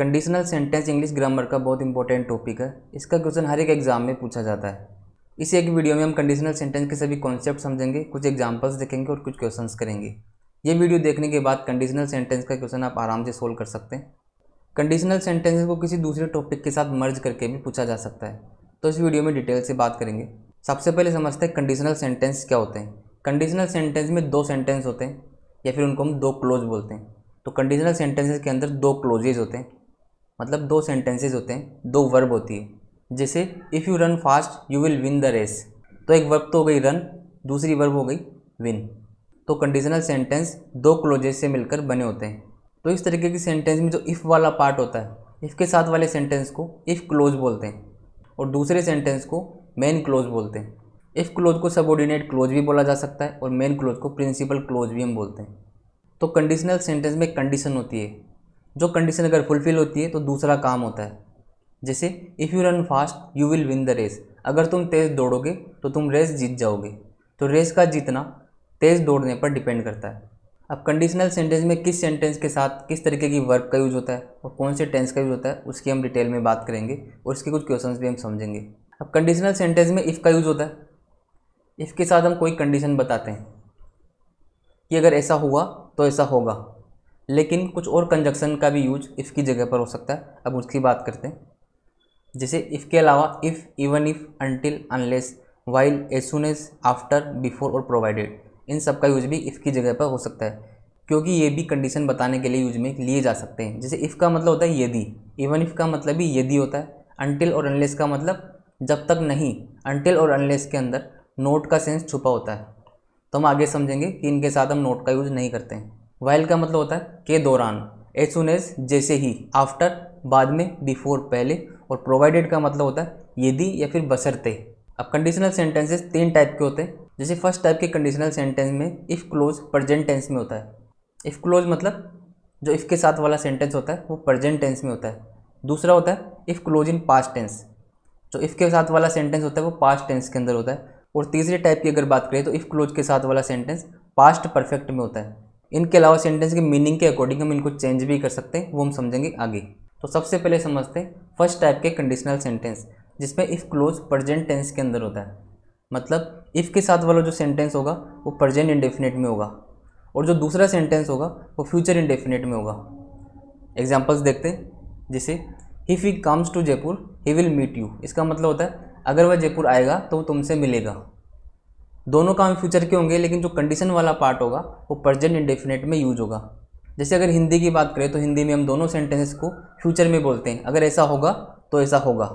conditional sentence English grammar का बहुत important topic है इसका क्वेश्चन हर एक एग्जाम में पूछा जाता है इस एक वीडियो में हम कंडीशनल सेंटेंस के सभी कॉन्सेप्ट समझेंगे कुछ एग्जाम्पल्स देखेंगे और कुछ क्वेश्चन करेंगे ये वीडियो देखने के बाद कंडीशनल सेंटेंस का क्वेश्चन आप आराम से सोल्व कर सकते हैं कंडीशनल सेंटेंसेस को किसी दूसरे टॉपिक के साथ मर्ज करके भी पूछा जा सकता है तो इस वीडियो में डिटेल से बात करेंगे सबसे पहले समझते हैं कंडीशनल सेंटेंस क्या होते हैं कंडीशनल सेंटेंस में दो सेंटेंस होते हैं या फिर उनको हम दो क्लोज बोलते हैं तो कंडीशनल सेंटेंसेज के अंदर दो क्लोजेज होते हैं मतलब दो सेंटेंसेज होते हैं दो वर्ब होती है जैसे if you run fast you will win the race तो एक वर्ब तो हो गई रन दूसरी वर्ब हो गई विन तो कंडीशनल सेंटेंस दो क्लोजेज से मिलकर बने होते हैं तो इस तरीके की सेंटेंस में जो इफ़ वाला पार्ट होता है इफ़ के साथ वाले सेंटेंस को इफ़ क्लोज बोलते हैं और दूसरे सेंटेंस को मेन क्लोज बोलते हैं इफ़ क्लोज को सबोर्डिनेट क्लोज भी बोला जा सकता है और मेन क्लोज को प्रिंसिपल क्लोज भी हम बोलते हैं तो कंडीशनल सेंटेंस में कंडीशन होती है जो कंडीशन अगर फुलफिल होती है तो दूसरा काम होता है जैसे if you run fast you will win the race अगर तुम तेज़ दौड़ोगे तो तुम रेस जीत जाओगे तो रेस का जीतना तेज़ दौड़ने पर डिपेंड करता है अब कंडीशनल सेंटेंस में किस सेंटेंस के साथ किस तरीके की वर्ब का यूज होता है और कौन से टेंस का यूज होता है उसकी हम डिटेल में बात करेंगे और उसके कुछ क्वेश्चंस भी हम समझेंगे अब कंडीशनल सेंटेंस में इफ़ का यूज होता है इफ़ के साथ हम कोई कंडीशन बताते हैं कि अगर ऐसा हुआ तो ऐसा होगा लेकिन कुछ और कंजक्शन का भी यूज इफ़ की जगह पर हो सकता है अब उसकी बात करते हैं जैसे इफ़ के अलावा if even if until unless while as soon as after before और प्रोवाइडेड इन सब का यूज भी इफ़ की जगह पर हो सकता है क्योंकि ये भी कंडीशन बताने के लिए यूज में लिए जा सकते हैं जैसे इफ़ का मतलब होता है यदि इवन इफ़ का मतलब भी यदि होता है अनटिल और अनलेस का मतलब जब तक नहीं अनटिल और अनलेस के अंदर नोट का सेंस छुपा होता है तो हम आगे समझेंगे कि इनके साथ हम नोट का यूज़ नहीं करते हैं वाइल का मतलब होता है के दौरान एज सुन एज जैसे ही आफ्टर बाद में बिफोर पहले और प्रोवाइडेड का मतलब होता है यदि या फिर बसरते अब कंडीशनल सेंटेंसेस तीन टाइप के होते हैं जैसे फर्स्ट टाइप के कंडीशनल सेंटेंस में इफ़ क्लोज प्रजेंट टेंस में होता है इफ़ क्लोज मतलब जो इफ़ के साथ वाला सेंटेंस होता है वो प्रजेंट टेंस में होता है दूसरा होता है if clause in past tense जो इफ़ के साथ वाला सेंटेंस होता है वो पास्ट टेंस के अंदर होता है और तीसरे टाइप की अगर बात करें तो इफ़ क्लोज के साथ वाला सेंटेंस पास्ट परफेक्ट में होता है इनके अलावा सेंटेंस के मीनिंग के अकॉर्डिंग हम इनको चेंज भी कर सकते हैं वो हम समझेंगे आगे तो सबसे पहले समझते हैं फर्स्ट टाइप के कंडीशनल सेंटेंस जिसमें इफ़ क्लोज प्रजेंट टेंस के अंदर होता है मतलब इफ़ के साथ वाला जो सेंटेंस होगा वो प्रजेंट इंडेफिनेट में होगा और जो दूसरा सेंटेंस होगा वो फ्यूचर इंडेफिनेट में होगा एग्जाम्पल्स देखते हैं जैसे if he comes to Jaipur he will meet you इसका मतलब होता है अगर वह जयपुर आएगा तो वो तुमसे मिलेगा दोनों काम फ्यूचर के होंगे लेकिन जो कंडीशन वाला पार्ट होगा वो प्रजेंट इंडेफिनेट में यूज होगा जैसे अगर हिंदी की बात करें तो हिंदी में हम दोनों सेंटेंसेस को फ्यूचर में बोलते हैं अगर ऐसा होगा तो ऐसा होगा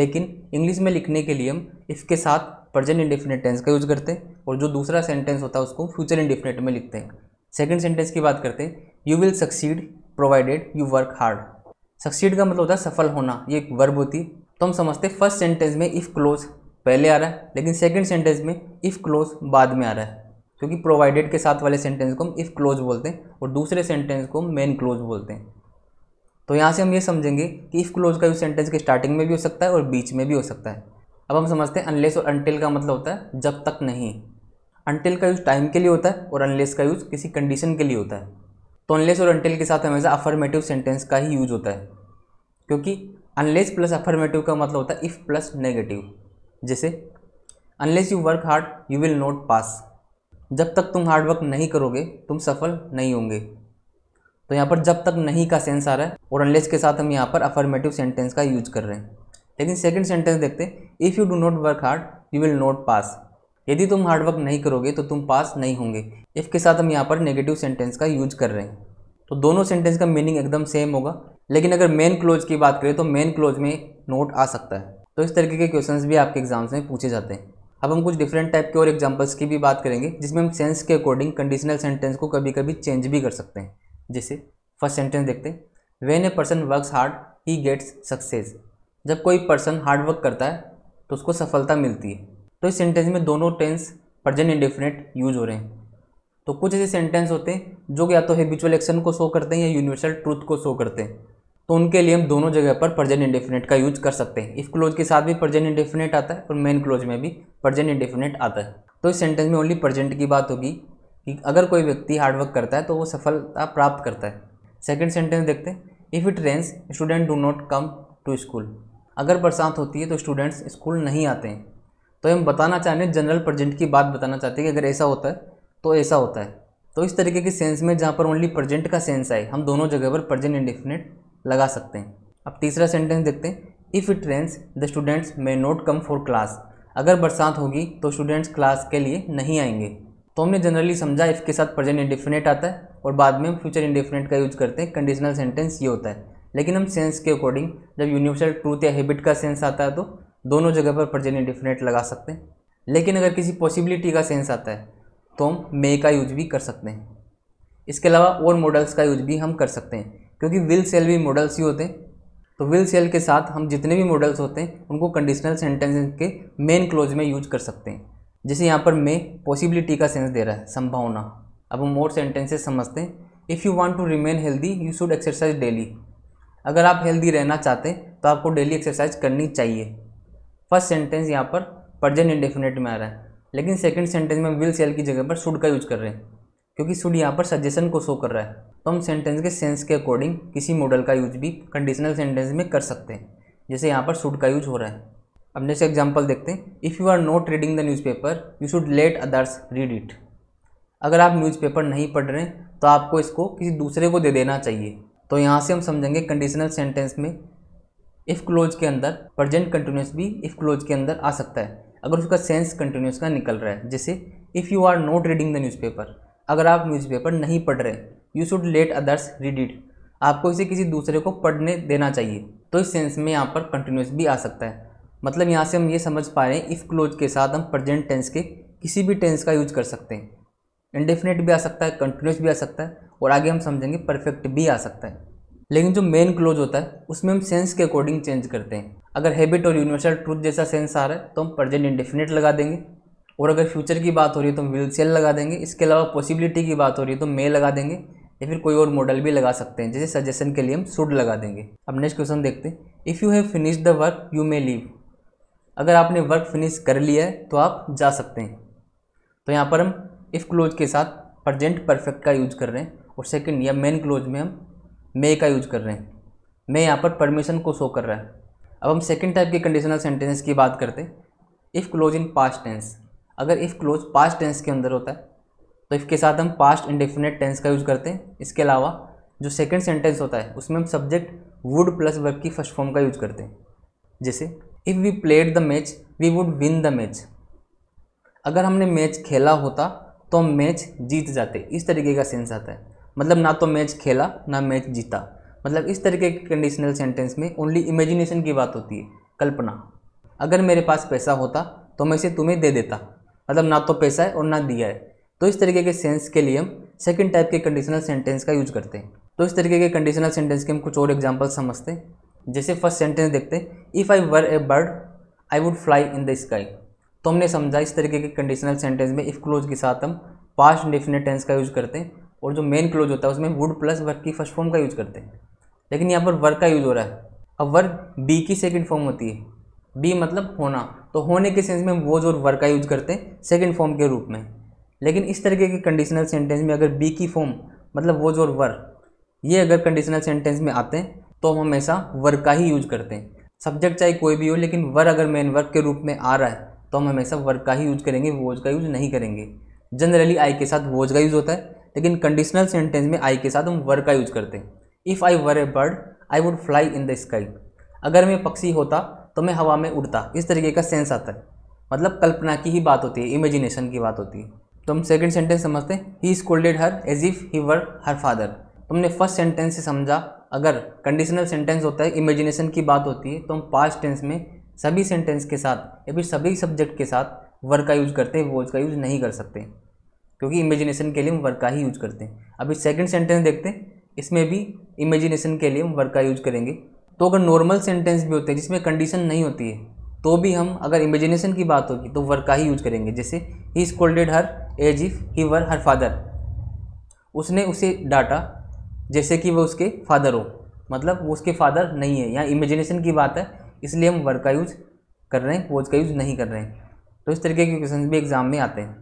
लेकिन इंग्लिश में लिखने के लिए हम इसके साथ प्रजेंट इंडेफिनेट टेंस का यूज करते हैं और जो दूसरा सेंटेंस होता है उसको फ्यूचर इंडेफिनेट में लिखते हैं सेकेंड सेंटेंस की बात करते हैं you will succeed provided you work hard succeed का मतलब होता है सफल होना ये एक वर्ब होती तो हम समझते हैं फर्स्ट सेंटेंस में इफ़ क्लोज पहले आ रहा है लेकिन सेकेंड सेंटेंस में इफ़ क्लोज बाद में आ रहा है क्योंकि प्रोवाइडेड के साथ वाले सेंटेंस को हम इफ़ क्लोज बोलते हैं और दूसरे सेंटेंस को हम मेन क्लोज बोलते हैं तो यहाँ से हम ये समझेंगे कि इफ़ क्लोज का यूज़ सेंटेंस के स्टार्टिंग में भी हो सकता है और बीच में भी हो सकता है अब हम समझते हैं अनलेस और अनटिल का मतलब होता है जब तक नहीं अनटिल का यूज़ टाइम के लिए होता है और अनलेस का यूज़ किसी कंडीशन के लिए होता है तो अनलेस और अनटिल के साथ हमेशा अफर्मेटिव सेंटेंस का ही यूज होता है क्योंकि अनलेस प्लस अफर्मेटिव का मतलब होता है इफ़ प्लस नेगेटिव जैसे unless you work hard you will not pass जब तक तुम हार्ड वर्क नहीं करोगे तुम सफल नहीं होंगे तो यहाँ पर जब तक नहीं का सेंस आ रहा है और अनलेस के साथ हम यहाँ पर अफर्मेटिव सेंटेंस का यूज कर रहे हैं लेकिन सेकंड सेंटेंस देखते if you do not work hard you will not pass यदि तुम हार्ड वर्क नहीं करोगे तो तुम पास नहीं होंगे इफ़ के साथ हम यहाँ पर नेगेटिव सेंटेंस का यूज कर रहे हैं तो दोनों सेंटेंस का मीनिंग एकदम सेम होगा लेकिन अगर मेन क्लोज की बात करें तो मेन क्लोज में नोट आ सकता है तो इस तरीके के क्वेश्चंस भी आपके एग्जाम्स में पूछे जाते हैं अब हम कुछ डिफरेंट टाइप के और एग्जाम्पल्स की भी बात करेंगे जिसमें हम सेंस के अकॉर्डिंग कंडीशनल सेंटेंस को कभी कभी चेंज भी कर सकते हैं जैसे फर्स्ट सेंटेंस देखते हैं when a person work hard he gets success जब कोई पर्सन हार्ड वर्क करता है तो उसको सफलता मिलती है तो इस सेंटेंस में दोनों टेंस प्रजेंट इंडिफिनेट यूज हो रहे हैं तो कुछ ऐसे सेंटेंस होते हैं जो कि या तो हैबिचुअल एक्शन को शो करते हैं या यूनिवर्सल ट्रूथ को शो करते हैं तो उनके लिए हम दोनों जगह पर प्रजेंट इंडेफिनेट का यूज कर सकते हैं इफ क्लोज के साथ भी प्रजेंट इंडेफिनेट आता है और मेन क्लोज में भी प्रजेंट इंडेफिनेट आता है तो इस सेंटेंस में ओनली प्रजेंट की बात होगी कि अगर कोई व्यक्ति हार्डवर्क करता है तो वो सफलता प्राप्त करता है सेकेंड सेंटेंस देखते हैं if it rains student do not come to school अगर बरसात होती है तो स्टूडेंट्स स्कूल नहीं आते हैं तो हम बताना चाह रहे हैं जनरल प्रजेंट की बात बताना चाहते हैं कि अगर ऐसा होता है तो ऐसा होता है तो इस तरीके के सेंस में जहाँ पर ओनली प्रजेंट का सेंस आए हम दोनों जगह पर प्रजेंट इंडेफिनेट लगा सकते हैं अब तीसरा सेंटेंस देखते हैं if it rains the students may not come for class अगर बरसात होगी तो स्टूडेंट्स क्लास के लिए नहीं आएंगे तो हमने जनरली समझा इफ़ के साथ प्रेजेंट इंडिफिनेट आता है और बाद में हम फ्यूचर इंडिफिनेट का यूज करते हैं कंडीशनल सेंटेंस ये होता है लेकिन हम सेंस के अकॉर्डिंग जब यूनिवर्सल ट्रूथ या हैबिट का सेंस आता है तो दोनों जगह पर प्रेजेंट इंडिफिनेट लगा सकते हैं लेकिन अगर किसी पॉसिबिलिटी का सेंस आता है तो हम मे का यूज भी कर सकते हैं इसके अलावा और मॉडल्स का यूज भी हम कर सकते हैं क्योंकि विल सेल भी मॉडल्स ही होते हैं तो विल सेल के साथ हम जितने भी मॉडल्स होते हैं उनको कंडीशनल सेंटेंस के मेन क्लोज में यूज कर सकते हैं जैसे यहाँ पर मे पॉसिबिलिटी का सेंस दे रहा है संभावना अब हम मोर सेंटेंसेस समझते हैं if you want to remain healthy you should exercise daily अगर आप हेल्दी रहना चाहते हैं तो आपको डेली एक्सरसाइज करनी चाहिए फर्स्ट सेंटेंस यहाँ पर प्रजेंट इंडेफिनेट में आ रहा है लेकिन सेकेंड सेंटेंस में विल सेल की जगह पर शुड का यूज कर रहे हैं क्योंकि सुड यहाँ पर सजेशन को शो कर रहा है तो हम सेंटेंस के सेंस के अकॉर्डिंग किसी मॉडल का यूज भी कंडीशनल सेंटेंस में कर सकते हैं जैसे यहाँ पर सुड का यूज हो रहा है अब जैसे एग्जाम्पल देखते हैं if you are not reading the newspaper you should let others read it अगर आप न्यूज़पेपर नहीं पढ़ रहे हैं तो आपको इसको किसी दूसरे को दे देना चाहिए तो यहाँ से हम समझेंगे कंडीशनल सेंटेंस में इफ़ क्लोज के अंदर प्रजेंट कंटिन्यूस भी इफ़ क्लोज के अंदर आ सकता है अगर उसका सेंस कंटिन्यूस का निकल रहा है जैसे if you are not reading the newspaper अगर आप न्यूज़पेपर नहीं पढ़ रहे you should let others read it आपको इसे किसी दूसरे को पढ़ने देना चाहिए तो इस सेंस में यहाँ पर कंटिन्यूस भी आ सकता है मतलब यहाँ से हम ये समझ पा रहे हैं इफ़ क्लोज के साथ हम प्रजेंट टेंस के किसी भी टेंस का यूज कर सकते हैं इंडेफिनेट भी आ सकता है कंटिन्यूस भी आ सकता है और आगे हम समझेंगे परफेक्ट भी आ सकता है लेकिन जो मेन क्लोज होता है उसमें हम सेंस के अकॉर्डिंग चेंज करते हैं अगर हैबिट और यूनिवर्सल ट्रूथ जैसा सेंस आ रहा है तो हम प्रजेंट इंडेफिनेट लगा देंगे और अगर फ्यूचर की बात हो रही है तो हम विल सेल लगा देंगे इसके अलावा पॉसिबिलिटी की बात हो रही है तो मे लगा देंगे या फिर कोई और मॉडल भी लगा सकते हैं जैसे सजेशन के लिए हम सुड लगा देंगे अब नेक्स्ट क्वेश्चन देखते हैं if you have finish the work you may leave अगर आपने वर्क फिनिश कर लिया है तो आप जा सकते हैं तो यहाँ पर हम इफ़ क्लोज के साथ प्रजेंट परफेक्ट का यूज कर रहे हैं और सेकेंड या मेन क्लोज में हम मे का यूज कर रहे हैं मैं यहाँ पर परमिशन को शो कर रहा है अब हम सेकेंड टाइप के कंडीशनल सेंटेंस की बात करते हैं if clause in past tense अगर इफ़ क्लोज पास्ट टेंस के अंदर होता है तो इफ़ के साथ हम पास्ट इंडेफिनेट टेंस का यूज़ करते हैं इसके अलावा जो सेकेंड सेंटेंस होता है उसमें हम सब्जेक्ट वुड प्लस वर्ब की फर्स्ट फॉर्म का यूज करते हैं जैसे if we played the match we would win the match अगर हमने मैच खेला होता तो हम मैच जीत जाते इस तरीके का सेंस आता है मतलब ना तो मैच खेला ना मैच जीता मतलब इस तरीके के कंडीशनल सेंटेंस में ओनली इमेजिनेशन की बात होती है कल्पना अगर मेरे पास पैसा होता तो मैं इसे तुम्हें दे देता मतलब ना तो पैसा है और ना दिया है तो इस तरीके के सेंस के लिए हम सेकेंड टाइप के कंडीशनल सेंटेंस का यूज करते हैं तो इस तरीके के कंडीशनल सेंटेंस के हम कुछ और एग्जाम्पल समझते हैं जैसे फर्स्ट सेंटेंस देखते हैं if I were a bird I would fly in the sky तो हमने समझा इस तरीके के कंडीशनल सेंटेंस में इफ़ क्लोज के साथ हम पास्ट डिफिनेट टेंस का यूज करते हैं और जो मेन क्लोज होता है उसमें वुड प्लस वर्क की फर्स्ट फॉर्म का यूज करते हैं लेकिन यहाँ पर वर्क का यूज हो रहा है अब वर्क बी की सेकेंड फॉर्म होती है बी मतलब होना तो होने के सेंस में हम वोज और वर का यूज करते हैं सेकेंड फॉर्म के रूप में लेकिन इस तरीके के कंडीशनल सेंटेंस में अगर बी की फॉर्म मतलब वोज और वर ये अगर कंडीशनल सेंटेंस में आते हैं तो हम हमेशा वर का ही यूज करते हैं सब्जेक्ट चाहे कोई भी हो लेकिन वर अगर मेन वर्क के रूप में आ रहा है तो हम हमेशा वर्क का ही यूज करेंगे वोज का यूज नहीं करेंगे जनरली आई के साथ वोज का यूज होता है लेकिन कंडीशनल सेंटेंस में आई के साथ हम वर का यूज करते हैं if I were a bird I would fly in the sky अगर मैं पक्षी होता तो मैं हवा में उड़ता इस तरीके का सेंस आता है मतलब कल्पना की ही बात होती है इमेजिनेशन की बात होती है तो हम सेकेंड सेंटेंस समझते हैं he scolded her as if he were her father तुमने फर्स्ट सेंटेंस से समझा अगर कंडीशनल सेंटेंस होता है इमेजिनेशन की बात होती है तो हम पास्ट टेंस में सभी सेंटेंस के साथ या फिर सभी सब्जेक्ट के साथ वर का यूज करते हैं वोज का यूज नहीं कर सकते क्योंकि इमेजिनेशन के लिए हम वर्क का ही यूज करते हैं अभी सेकेंड सेंटेंस देखते हैं इसमें भी इमेजिनेशन के लिए हम वर्क का यूज करेंगे तो अगर नॉर्मल सेंटेंस भी होते हैं जिसमें कंडीशन नहीं होती है तो भी हम अगर इमेजिनेशन की बात होगी तो वर का ही यूज करेंगे जैसे he scolded her as if he were her father उसने उसे डांटा जैसे कि वह उसके फादर हो मतलब वो उसके फादर नहीं है यहाँ इमेजिनेशन की बात है इसलिए हम वर का यूज कर रहे हैं वोज का यूज नहीं कर रहे हैं तो इस तरीके के क्वेश्चन भी एग्जाम में आते हैं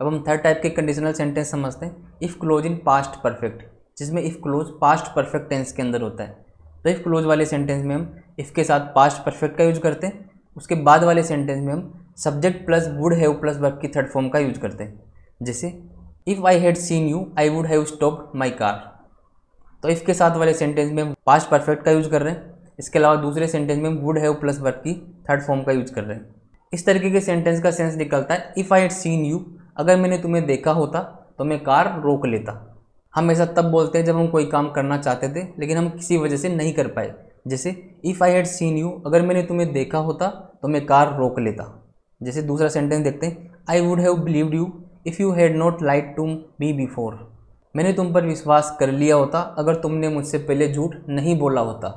अब हम थर्ड टाइप के कंडीशनल सेंटेंस समझते हैं if clause in past perfect जिसमें if clause past perfect tense के अंदर होता है तो इफ़ क्लोज वाले सेंटेंस में हम इफ़ के साथ पास्ट परफेक्ट का यूज करते हैं उसके बाद वाले सेंटेंस में हम subject plus would have plus verb की थर्ड फॉर्म का यूज करते हैं जैसे if I had seen you I would have stop my car तो इफ़ के साथ वाले सेंटेंस में हम पास्ट परफेक्ट का यूज कर रहे हैं इसके अलावा दूसरे सेंटेंस में हम वुड हैव प्लस वर्ब की थर्ड फॉर्म का यूज कर रहे हैं इस तरीके के सेंटेंस का सेंस निकलता है if I had seen you अगर मैंने तुम्हें देखा होता तो मैं कार रोक लेता हम ऐसा तब बोलते हैं जब हम कोई काम करना चाहते थे लेकिन हम किसी वजह से नहीं कर पाए जैसे if I had seen you अगर मैंने तुम्हें देखा होता तो मैं कार रोक लेता जैसे दूसरा सेंटेंस देखते हैं I would have believed you if you had not like to me before मैंने तुम पर विश्वास कर लिया होता अगर तुमने मुझसे पहले झूठ नहीं बोला होता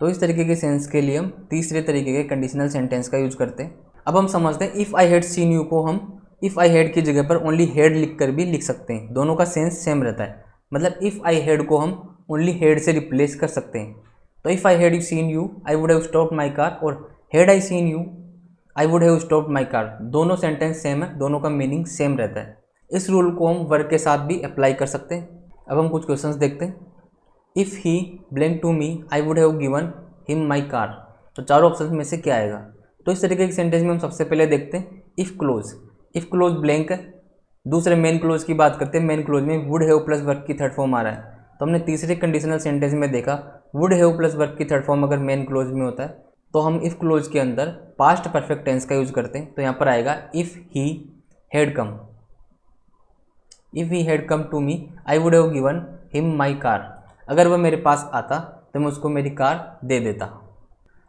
तो इस तरीके के सेंस के लिए हम तीसरे तरीके के कंडीशनल सेंटेंस का यूज करते हैं अब हम समझते हैं if I had seen you को हम इफ़ आई हैड की जगह पर ओनली हेड लिख कर भी लिख सकते हैं दोनों का सेंस सेम रहता है मतलब इफ़ आई हैड को हम ओनली हेड से रिप्लेस कर सकते हैं तो if I had you seen you I would have stop my car और had I seen you I would have stop my car दोनों सेंटेंस सेम है दोनों का मीनिंग सेम रहता है इस रूल को हम वर्क के साथ भी अप्लाई कर सकते हैं अब हम कुछ क्वेश्चंस देखते हैं if he blank to me I would have given him my car तो चारों ऑप्शन में से क्या आएगा तो इस तरीके के सेंटेंस में हम सबसे पहले देखते हैं if clause if clause blank है दूसरे मेन क्लोज की बात करते हैं मेन क्लोज में वुड हैव प्लस वर्क की थर्ड फॉर्म आ रहा है तो हमने तीसरे कंडीशनल सेंटेंस में देखा वुड हैव प्लस वर्क की थर्ड फॉर्म अगर मेन क्लोज में होता है तो हम इफ़ क्लोज के अंदर पास्ट परफेक्ट टेंस का यूज़ करते हैं तो यहाँ पर आएगा if he had come if he had come to me I would have given him my car अगर वह मेरे पास आता तो मैं उसको मेरी कार दे देता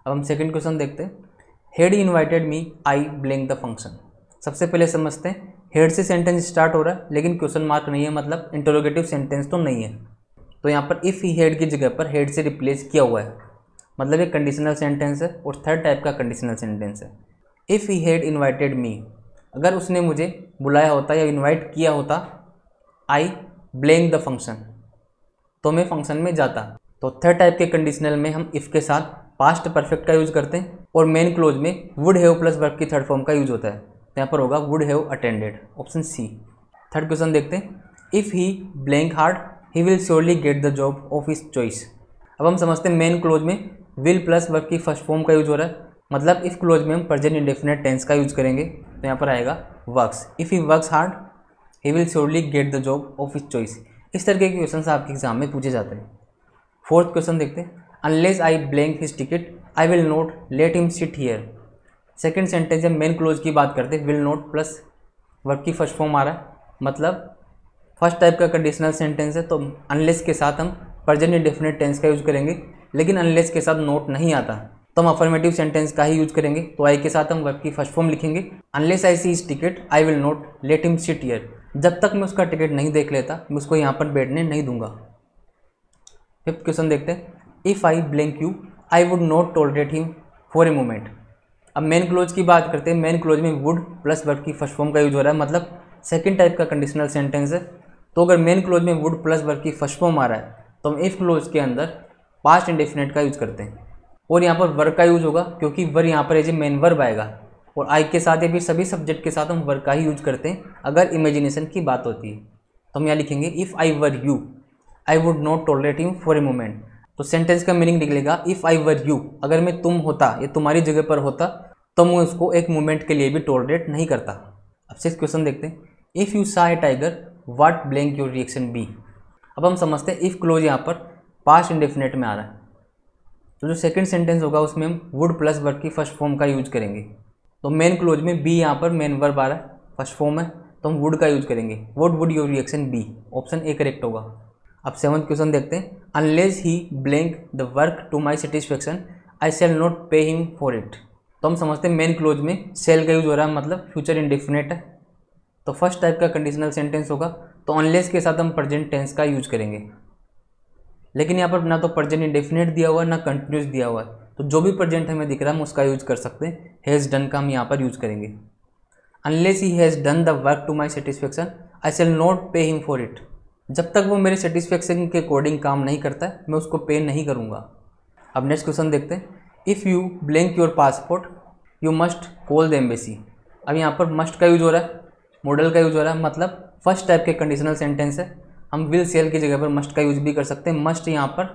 अब हम सेकेंड क्वेश्चन देखते हैं had invited me I blank the function सबसे पहले समझते हैं हेड से सेंटेंस स्टार्ट हो रहा है लेकिन क्वेश्चन मार्क नहीं है मतलब इंटरोगेटिव सेंटेंस तो नहीं है तो यहाँ पर इफ़ ही हेड की जगह पर हेड से रिप्लेस किया हुआ है मतलब ये कंडीशनल सेंटेंस है और थर्ड टाइप का कंडीशनल सेंटेंस है if he had invited me अगर उसने मुझे बुलाया होता या इन्वाइट किया होता आई ब्लेंग द फंक्शन तो मैं फंक्शन में जाता तो थर्ड टाइप के कंडीशनल में हम इफ़ के साथ पास्ट परफेक्ट का यूज़ करते हैं और मेन क्लोज में वुड हैव प्लस वर्क की थर्ड फॉर्म का यूज होता है तो यहाँ पर होगा would have attended option C third question देखते हैं if he blank hard he will surely get the job of his choice अब हम समझते हैं मेन क्लोज में विल प्लस वर्क की फर्स्ट फॉर्म का यूज हो रहा है मतलब इफ़ क्लोज में हम प्रजेंट इंडेफिनेट टेंस का यूज करेंगे तो यहाँ पर आएगा works if he work hard he will surely get the job of his choice इस तरह के क्वेश्चन आपके एग्जाम में पूछे जाते हैं फोर्थ क्वेश्चन देखते हैं unless I blank his ticket I will not let him sit here second sentence जब मेन क्लोज की बात करते हैं विल नोट प्लस वर्क की फर्स्ट फॉर्म आ रहा है मतलब फर्स्ट टाइप का कंडीशनल सेंटेंस है तो अनलेस के साथ हम प्रजेंट डेफिनेट टेंस का यूज़ करेंगे लेकिन अनलेस के साथ नोट नहीं आता तो हम अफर्मेटिव सेंटेंस का ही यूज़ करेंगे तो आई के साथ हम वर्क की फर्स्ट फॉर्म लिखेंगे unless I see his ticket I will not let him sit here जब तक मैं उसका टिकट नहीं देख लेता मैं उसको यहाँ पर बैठने नहीं दूंगा फिफ्थ क्वेश्चन देखते हैं if I blank you I would tol tolerate him for a moment अब मेन क्लोज की बात करते हैं मेन क्लोज में वुड प्लस वर्ब की फर्स्ट फॉर्म का यूज हो रहा है मतलब सेकंड टाइप का कंडीशनल सेंटेंस है तो अगर मेन क्लोज में वुड प्लस वर्ब की फर्स्ट फॉर्म आ रहा है तो हम इफ क्लोज के अंदर पास्ट इंडेफिनेट का यूज करते हैं और यहाँ पर वर्क का यूज होगा क्योंकि वर यहाँ पर एज ए मेन वर्ब आएगा और आई के साथ या फिर सभी सब्जेक्ट के साथ हम वर्क का ही यूज करते हैं अगर इमेजिनेशन की बात होती है तो हम यहाँ लिखेंगे if I were you I would not tolerate him for a moment तो सेंटेंस का मीनिंग निकलेगा इफ़ आई वर यू अगर मैं तुम होता या तुम्हारी जगह पर होता तो मैं उसको एक मोमेंट के लिए भी टॉलरेट नहीं करता अब सिक्स क्वेश्चन देखते हैं if you saw a tiger what blank your reaction be अब हम समझते हैं इफ़ क्लोज यहाँ पर पास्ट इंडेफिनेट में आ रहा है तो जो सेकेंड सेंटेंस होगा उसमें हम वुड प्लस वर्ग की फर्स्ट फॉर्म का यूज करेंगे तो मेन क्लोज में बी यहाँ पर मेन वर्ब आ रहा है फर्स्ट फॉर्म है तो हम वुड का यूज करेंगे would would your reaction be option A correct होगा अब सेवन क्वेश्चन देखते हैं unless he blank the work to my satisfaction I shall not pay him for it तो हम समझते हैं मेन क्लोज में सेल का यूज हो रहा है मतलब फ्यूचर इंडिफिनेट है तो फर्स्ट टाइप का कंडीशनल सेंटेंस होगा तो अनलेस के साथ हम प्रजेंट टेंस का यूज करेंगे लेकिन यहाँ पर ना तो प्रजेंट इंडेफिनेट दिया हुआ है ना कंटिन्यूस दिया हुआ है तो जो भी प्रजेंट हमें दिख रहा है हम उसका यूज कर सकते हैं हेज डन का हम यहाँ पर यूज करेंगे unless he has done the work to my satisfaction I shall not pay him for it जब तक वो मेरे सेटिस्फेक्शन के अकॉर्डिंग काम नहीं करता है मैं उसको पे नहीं करूँगा अब नेक्स्ट क्वेश्चन देखते हैं if you blank your passport you must call the embassy अब यहाँ पर मस्ट का यूज हो रहा है मॉडल का यूज हो रहा है मतलब फर्स्ट टाइप के कंडीशनल सेंटेंस है हम विल सेल की जगह पर मस्ट का यूज भी कर सकते हैं मस्ट यहाँ पर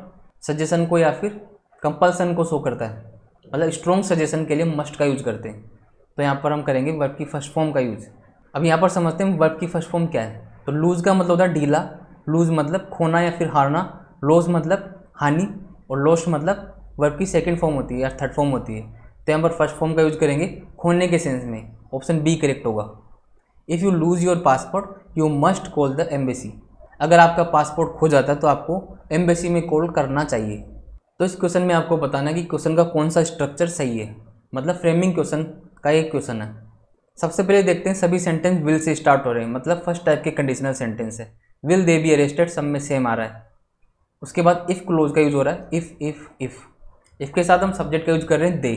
सजेशन को या फिर कंपल्सन को शो करता है मतलब स्ट्रॉन्ग सजेशन के लिए मस्ट का यूज करते हैं तो यहाँ पर हम करेंगे वर्ब की फर्स्ट फॉर्म का यूज अब यहाँ पर समझते हैं वर्ब की फर्स्ट फॉर्म क्या है तो लूज का मतलब होता है ढीला लूज़ मतलब खोना या फिर हारना लॉस मतलब हानि और लॉस्ट मतलब वर्ब की सेकेंड फॉर्म होती है या थर्ड फॉर्म होती है तो यहाँ पर फर्स्ट फॉर्म का यूज़ करेंगे खोने के सेंस में ऑप्शन बी करेक्ट होगा if you lose your passport you must call the embassy अगर आपका पासपोर्ट खो जाता है तो आपको एम्बेसी में कॉल करना चाहिए तो इस क्वेश्चन में आपको बताना कि क्वेश्चन का कौन सा स्ट्रक्चर सही है मतलब फ्रेमिंग क्वेश्चन का एक क्वेश्चन है सबसे पहले देखते हैं सभी सेंटेंस विल से स्टार्ट हो रहे हैं मतलब फर्स्ट टाइप के कंडीशनल सेंटेंस है विल दे बी अरेस्टेड सब में सेम आ रहा है उसके बाद इफ़ क्लोज का यूज़ हो रहा है इफ़ इफ़ इफ़ इफ़ के साथ हम सब्जेक्ट का यूज़ कर रहे हैं दे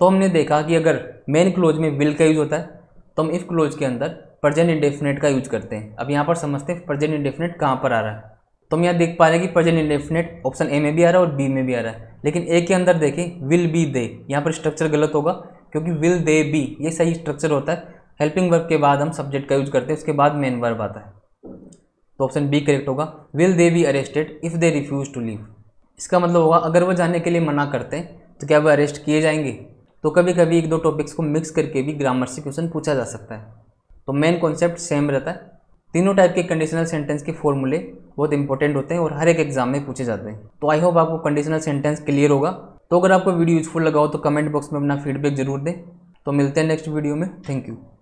तो हमने देखा कि अगर मेन क्लोज में विल का यूज़ होता है तो हम इफ़ क्लोज के अंदर प्रजेंट इंडेफिनेट का यूज़ करते हैं अब यहाँ पर समझते हैं प्रजेंट इंडेफिनेट कहाँ पर आ रहा है तो हम यहाँ देख पा रहे हैं कि प्रजेंट इंडेफिनेट ऑप्शन ए में भी आ रहा है और बी में भी आ रहा है लेकिन ए के अंदर देखें विल बी दे यहाँ पर स्ट्रक्चर गलत होगा क्योंकि विल दे बी ये सही स्ट्रक्चर होता है हेल्पिंग वर्ब के बाद हम सब्जेक्ट का यूज़ करते हैं उसके बाद मेन वर्ब आता है तो ऑप्शन बी करेक्ट होगा will they be arrested if they refuse to leave इसका मतलब होगा अगर वो जाने के लिए मना करते हैं तो क्या वह अरेस्ट किए जाएंगे तो कभी कभी एक दो टॉपिक्स को मिक्स करके भी ग्रामर से क्वेश्चन पूछा जा सकता है तो मेन कॉन्सेप्ट सेम रहता है तीनों टाइप के कंडीशनल सेंटेंस के फॉर्मूले बहुत इंपॉर्टेंट होते हैं और हर एक एग्जाम में पूछे जाते हैं तो आई होप आपको कंडीशनल सेंटेंस क्लियर होगा तो अगर आपको वीडियो यूजफुल लगा हो तो कमेंट बॉक्स में अपना फीडबैक जरूर दें तो मिलते हैं नेक्स्ट वीडियो में थैंक यू